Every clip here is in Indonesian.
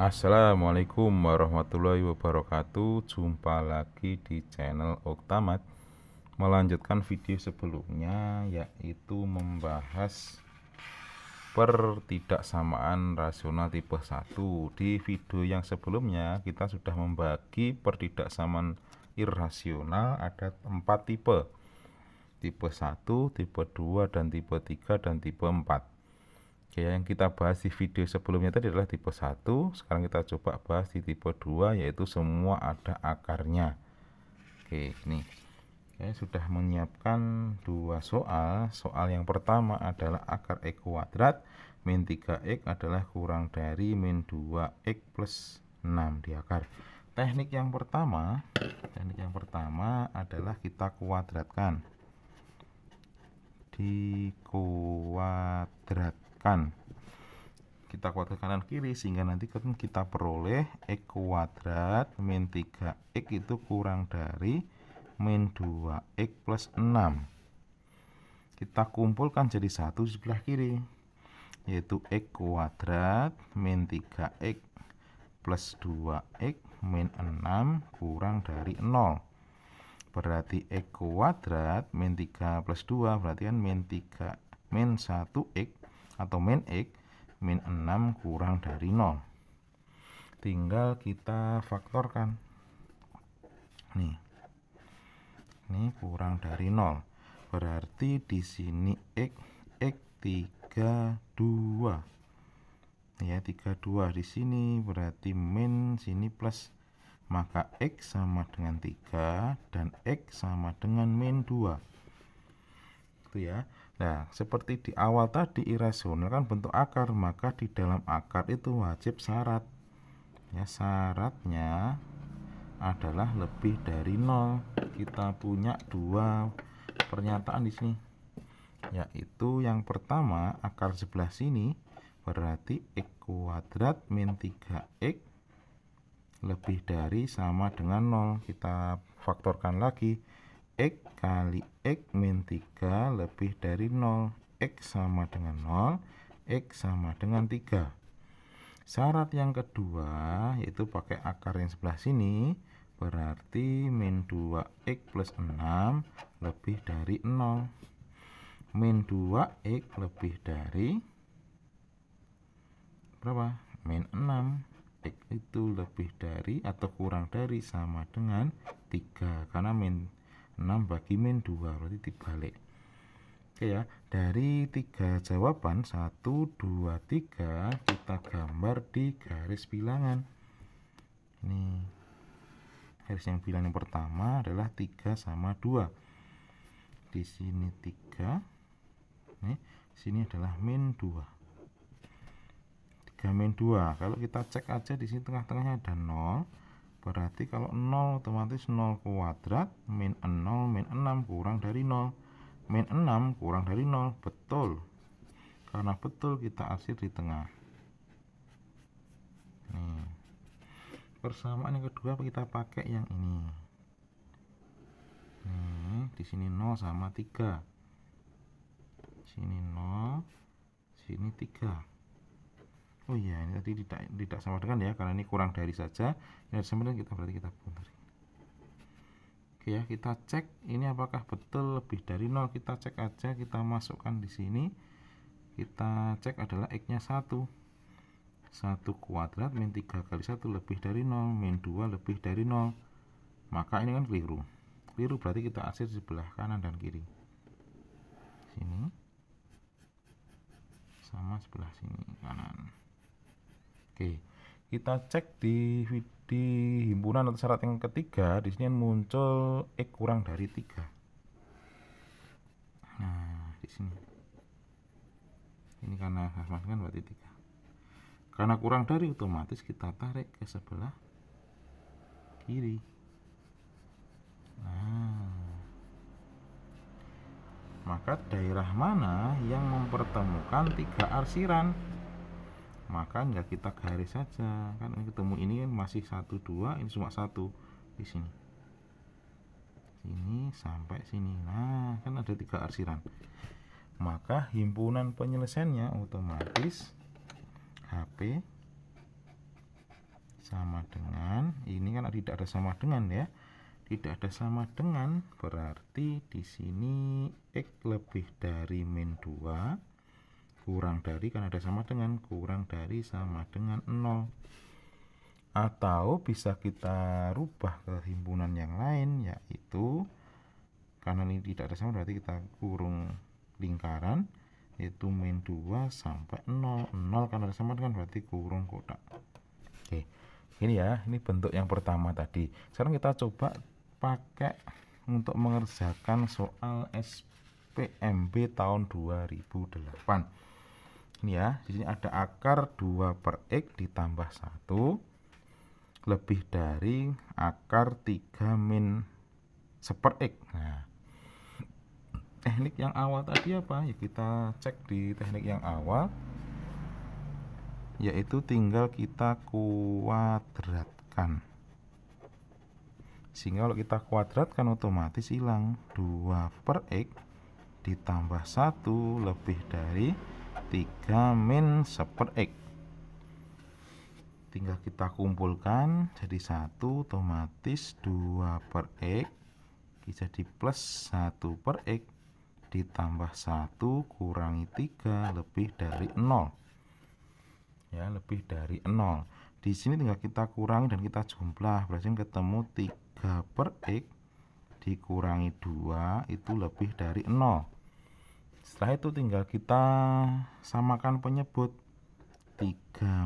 Assalamualaikum warahmatullahi wabarakatuh Jumpa lagi di channel Oktamat Melanjutkan video sebelumnya Yaitu membahas Pertidaksamaan rasional tipe 1 Di video yang sebelumnya Kita sudah membagi pertidaksamaan irasional Ada empat tipe Tipe 1, tipe 2, dan tipe 3, dan tipe 4 ya yang kita bahas di video sebelumnya tadi adalah tipe 1 sekarang kita coba bahas di tipe 2 yaitu semua ada akarnya oke ini saya sudah menyiapkan dua soal soal yang pertama adalah akar E kuadrat min 3X adalah kurang dari min 2X plus 6 di akar teknik yang pertama teknik yang pertama adalah kita kuadratkan di kuadrat kuatkan kita kuadrat kanan kiri sehingga nanti kan kita peroleh x kuadrat min 3x itu kurang dari min 2x plus 6 kita kumpulkan jadi satu di sebelah kiri yaitu x kuadrat min 3x plus 2x min 6 kurang dari 0 berarti x kuadrat min 3 plus 2 berarti kan min 3 min 1x atau min x min 6 kurang dari 0 tinggal kita faktorkan nih ini kurang dari 0 berarti di sini x x 32 ya 32 di sini berarti min sini plus maka X sama dengan 3 dan X sama dengan min 2 itu ya Nah, seperti di awal tadi irasional kan bentuk akar, maka di dalam akar itu wajib syarat. Ya, syaratnya adalah lebih dari nol. Kita punya dua pernyataan di sini. Yaitu yang pertama, akar sebelah sini berarti x kuadrat min 3x lebih dari sama dengan nol. Kita faktorkan lagi X kali X min 3 lebih dari 0. X sama dengan 0, X sama dengan 3. Syarat yang kedua yaitu pakai akar yang sebelah sini berarti min 2x plus 6 lebih dari 0 min 2x lebih dari berapa? min 6 x itu lebih dari atau kurang dari sama dengan 3 karena min 6 bagi min 2 berarti dibalik oke ya dari tiga jawaban 1 2 3 kita gambar di garis bilangan nih garis yang bilang yang pertama adalah 3 sama 2 di sini 3 nih sini adalah min 2 3 min 2 kalau kita cek aja di sini tengah-tengahnya ada 0 Berarti kalau 0 otomatis 0 kuadrat min 0 min 6 kurang dari 0 Min 6 kurang dari 0 Betul Karena betul kita asir di tengah Nih. Persamaan yang kedua kita pakai yang ini Nih, di sini 0 sama 3 sini 0 sini 3 oh iya ini tadi tidak tidak sama dengan ya karena ini kurang dari saja ini ya, sebenarnya kita berarti kita benar oke ya kita cek ini apakah betul lebih dari nol kita cek aja kita masukkan di sini kita cek adalah x nya 1 1 kuadrat min 3 kali 1 lebih dari 0 min 2 lebih dari 0 maka ini kan keliru keliru berarti kita asir di sebelah kanan dan kiri sini sama sebelah sini kanan Oke, kita cek di di himpunan atau syarat yang ketiga di sini muncul x kurang dari tiga. Nah, di sini ini karena harus kan berarti tiga. Karena kurang dari otomatis kita tarik ke sebelah kiri. Nah, maka daerah mana yang mempertemukan tiga arsiran? maka ya kita garis saja kan ini ketemu ini kan masih satu dua ini cuma satu di sini sini sampai sini nah kan ada tiga arsiran maka himpunan penyelesaiannya otomatis HP sama dengan ini kan tidak ada sama dengan ya tidak ada sama dengan berarti di sini x lebih dari min 2 kurang dari kan ada sama dengan kurang dari sama dengan 0 atau bisa kita rubah ke himpunan yang lain yaitu karena ini tidak ada sama berarti kita kurung lingkaran yaitu min 2 sampai 0 0 karena ada sama dengan berarti kurung kotak oke ini ya ini bentuk yang pertama tadi sekarang kita coba pakai untuk mengerjakan soal SPMB tahun 2008 ini ya di sini ada akar 2 per x ditambah 1 lebih dari akar 3 min seper x nah teknik yang awal tadi apa ya kita cek di teknik yang awal yaitu tinggal kita kuadratkan sehingga kalau kita kuadratkan otomatis hilang 2 per X ditambah 1 lebih dari 3 min 1 per X tinggal kita kumpulkan jadi 1 otomatis 2 per X jadi plus 1 per X ditambah 1 kurangi 3 lebih dari 0 ya lebih dari 0 di sini tinggal kita kurangi dan kita jumlah berarti ketemu 3 per X dikurangi 2 itu lebih dari 0 setelah itu tinggal kita samakan penyebut 3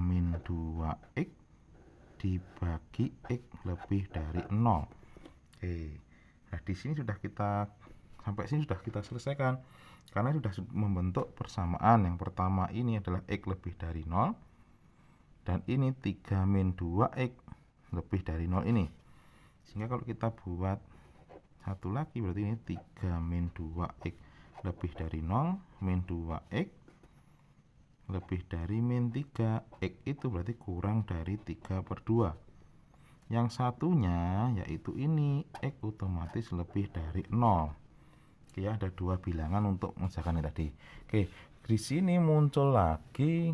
min 2x dibagi x lebih dari 0 oke nah di sini sudah kita sampai sini sudah kita selesaikan karena sudah membentuk persamaan yang pertama ini adalah x lebih dari 0 dan ini 3 min 2x lebih dari 0 ini sehingga kalau kita buat satu lagi berarti ini 3 min 2x lebih dari 0 min 2x lebih dari min 3 x itu berarti kurang dari 3 per 2 yang satunya yaitu ini x otomatis lebih dari 0 oke ya ada dua bilangan untuk mengerjakan ini tadi oke di sini muncul lagi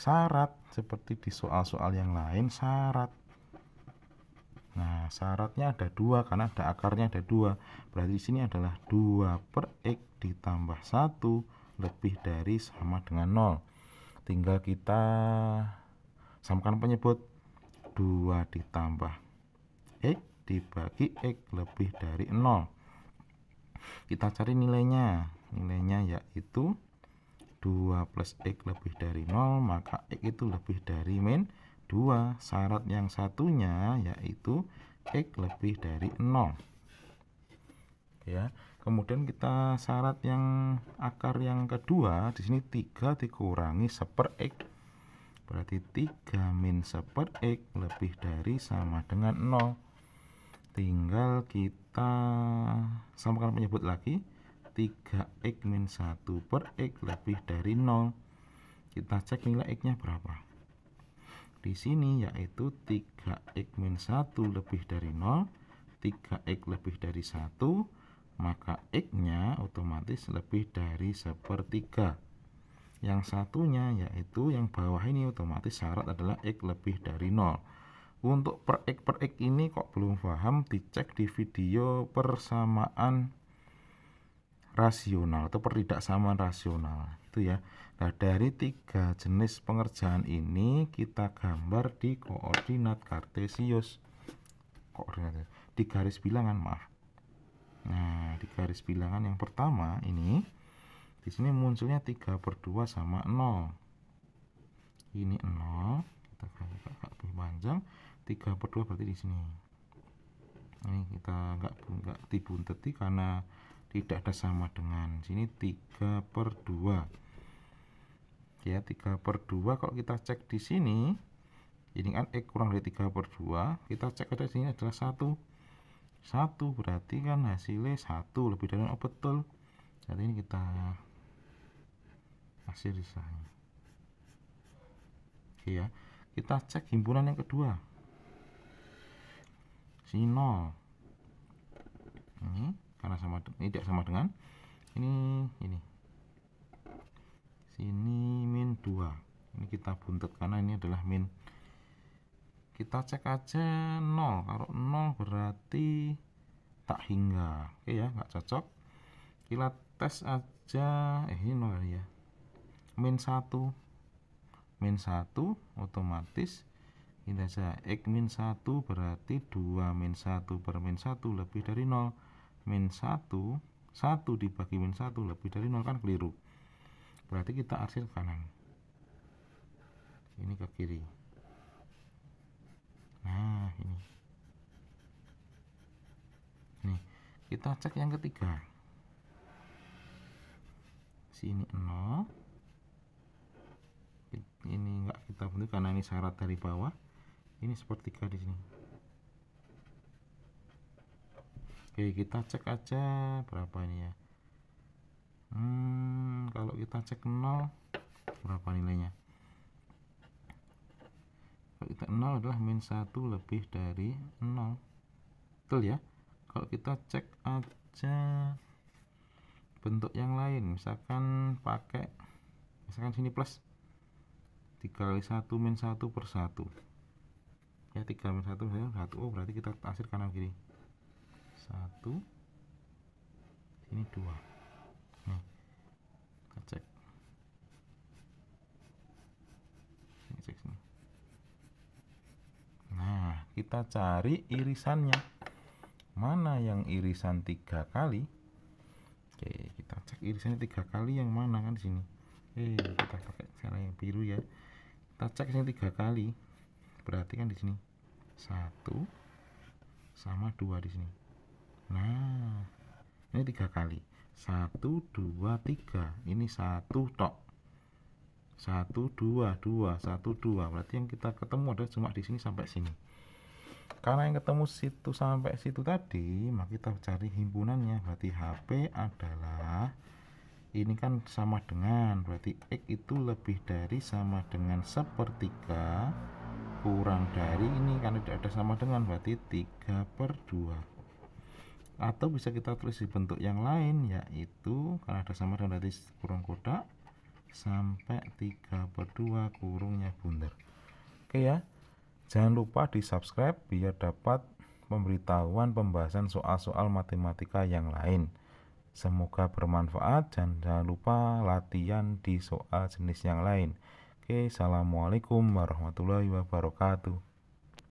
syarat seperti di soal-soal yang lain syarat Nah, syaratnya ada dua karena ada akarnya ada dua. Berarti di sini adalah 2 per X ditambah 1 lebih dari sama dengan 0. Tinggal kita samakan penyebut 2 ditambah X dibagi X lebih dari 0. Kita cari nilainya. Nilainya yaitu 2 plus X lebih dari 0 maka X itu lebih dari min 2 syarat yang satunya yaitu X lebih dari 0 ya kemudian kita syarat yang akar yang kedua di sini 3 dikurangi seper X berarti 3 min seper X lebih dari sama dengan 0 tinggal kita samakan menyebut lagi 3x min 1 per x lebih dari 0 kita cek nilai x nya berapa di sini yaitu 3x minus 1 lebih dari 0 3x lebih dari 1 maka x-nya otomatis lebih dari sepertiga yang satunya yaitu yang bawah ini otomatis syarat adalah x lebih dari 0 untuk per x per x ini kok belum paham dicek di video persamaan rasional atau pertidaksamaan rasional gitu ya nah dari tiga jenis pengerjaan ini kita gambar di koordinat kartesius koordinat ya. di garis bilangan maaf nah di garis bilangan yang pertama ini di sini munculnya 3 per 2 sama 0 ini 0 kita agak lebih panjang 3 per 2 berarti di sini ini kita nggak nggak dibuntet karena tidak ada sama dengan sini 3 per 2 ya 3 per 2 kalau kita cek di sini ini kan X kurang dari 3 per 2 kita cek ada sini adalah 1 1 berarti kan hasilnya 1 lebih dari oh betul jadi ini kita hasil desain oke ya kita cek himpunan yang kedua sini 0 ini hmm karena sama ini tidak sama dengan ini ini sini min 2 ini kita buntet karena ini adalah min kita cek aja 0 kalau 0 berarti tak hingga oke ya nggak cocok kita tes aja eh ini 0 ya min 1 min 1 otomatis ini aja x min 1 berarti 2 min 1 per min 1 lebih dari 0 min 1 1 dibagi min 1 lebih dari 0 kan keliru berarti kita arsir ke kanan ini ke kiri nah ini nih kita cek yang ketiga sini 0 ini enggak kita bentuk karena ini syarat dari bawah ini sepertiga di sini Oke kita cek aja berapa ini ya hmm, kalau kita cek 0 berapa nilainya kalau kita 0 adalah min 1 lebih dari 0 betul ya kalau kita cek aja bentuk yang lain misalkan pakai misalkan sini plus 3 kali 1 min 1 per 1 ya 3 min 1 min 1 oh berarti kita tasir kanan kiri satu sini dua nih kita nah kita cari irisannya mana yang irisan tiga kali oke kita cek irisannya tiga kali yang mana kan di sini eh kita pakai sekarang yang biru ya kita cek yang tiga kali berarti kan di sini satu sama dua di sini nah ini tiga kali satu dua tiga ini satu tok satu dua dua satu dua berarti yang kita ketemu ada cuma di sini sampai sini karena yang ketemu situ sampai situ tadi maka kita cari himpunannya berarti HP adalah ini kan sama dengan berarti X itu lebih dari sama dengan sepertiga kurang dari ini kan tidak ada sama dengan berarti 3 per 2 atau bisa kita tulis di bentuk yang lain yaitu karena ada sama dengan berarti kurung kotak sampai 3 per 2 kurungnya bundar oke ya jangan lupa di subscribe biar dapat pemberitahuan pembahasan soal-soal matematika yang lain semoga bermanfaat dan jangan lupa latihan di soal jenis yang lain oke assalamualaikum warahmatullahi wabarakatuh